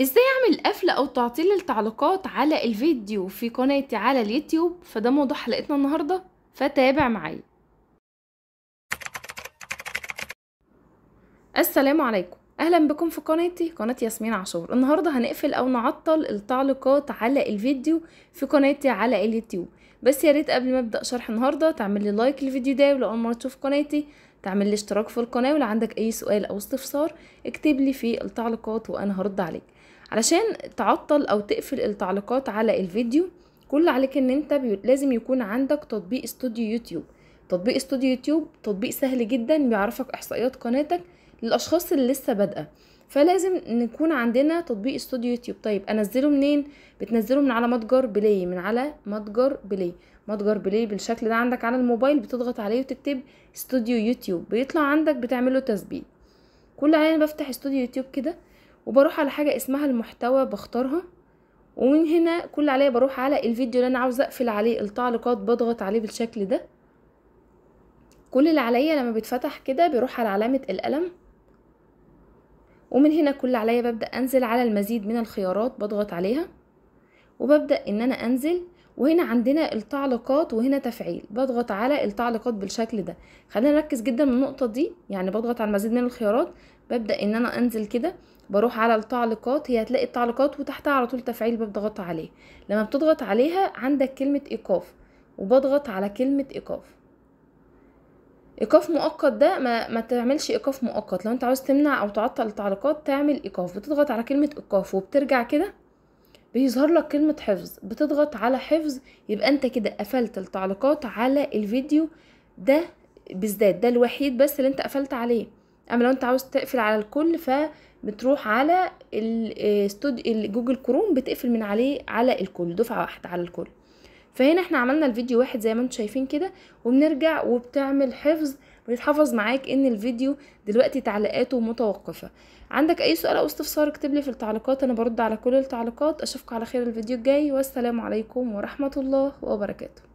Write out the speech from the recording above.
ازاي اعمل قفل او تعطيل التعليقات على الفيديو في قناتي على اليوتيوب فده موضوع حلقتنا النهاردة فتابع معايا السلام عليكم اهلا بكم في قناتي قناه ياسمين عاشور النهارده هنقفل او نعطل التعليقات على الفيديو في قناتي على اليوتيوب بس يا ريت قبل ما ابدا شرح النهارده تعمل لي لايك للفيديو ده ولو اول مره تشوف قناتي تعمل لي اشتراك في القناه ولو عندك اي سؤال او استفسار اكتب لي في التعليقات وانا هرد عليك علشان تعطل او تقفل التعليقات على الفيديو كل عليك ان انت بي... لازم يكون عندك تطبيق استوديو يوتيوب تطبيق استوديو يوتيوب تطبيق سهل جدا بيعرفك احصائيات قناتك للاشخاص اللي لسه بادئه فلازم نكون عندنا تطبيق استوديو يوتيوب طيب انزله منين بتنزله من على متجر بلاي من على متجر بلاي متجر بلاي بالشكل ده عندك على الموبايل بتضغط عليه وتكتب استوديو يوتيوب بيطلع عندك بتعمله تثبيت كل عين بفتح استوديو يوتيوب كده وبروح على حاجه اسمها المحتوى بختارها ومن هنا كل عليا بروح على الفيديو اللي انا عاوزه اقفل عليه التعليقات بضغط عليه بالشكل ده كل اللي عليا لما بيتفتح كده بيروح على علامه القلم ومن هنا كل عليا ببدأ أنزل على المزيد من الخيارات بضغط عليها وببدأ إن أنا أنزل وهنا عندنا التعليقات وهنا تفعيل بضغط على التعليقات بالشكل ده خلينا نركز جدا من النقطة دي يعني بضغط على المزيد من الخيارات ببدأ إن أنا أنزل كده بروح على التعليقات هي هتلاقي التعليقات وتحتها على طول تفعيل بضغط عليه لما بتضغط عليها عندك كلمة إيقاف وبضغط على كلمة إيقاف ايقاف مؤقت ده ما, ما تعملش ايقاف مؤقت لو انت عاوز تمنع او تعطل التعليقات تعمل ايقاف بتضغط على كلمه ايقاف وبترجع كده بيظهر لك كلمه حفظ بتضغط على حفظ يبقى انت كده قفلت التعليقات على الفيديو ده بالذات ده الوحيد بس اللي انت قفلت عليه اما لو انت عاوز تقفل على الكل فبتروح على الاستوديو آه، جوجل كروم بتقفل من عليه على الكل دفعه واحده على الكل فهنا احنا عملنا الفيديو واحد زي ما انتم شايفين كده وبنرجع وبتعمل حفظ بيتحفظ معاك ان الفيديو دلوقتي تعليقاته متوقفه عندك اي سؤال او استفسار اكتبلي في التعليقات انا برد على كل التعليقات اشوفك على خير الفيديو الجاي والسلام عليكم ورحمه الله وبركاته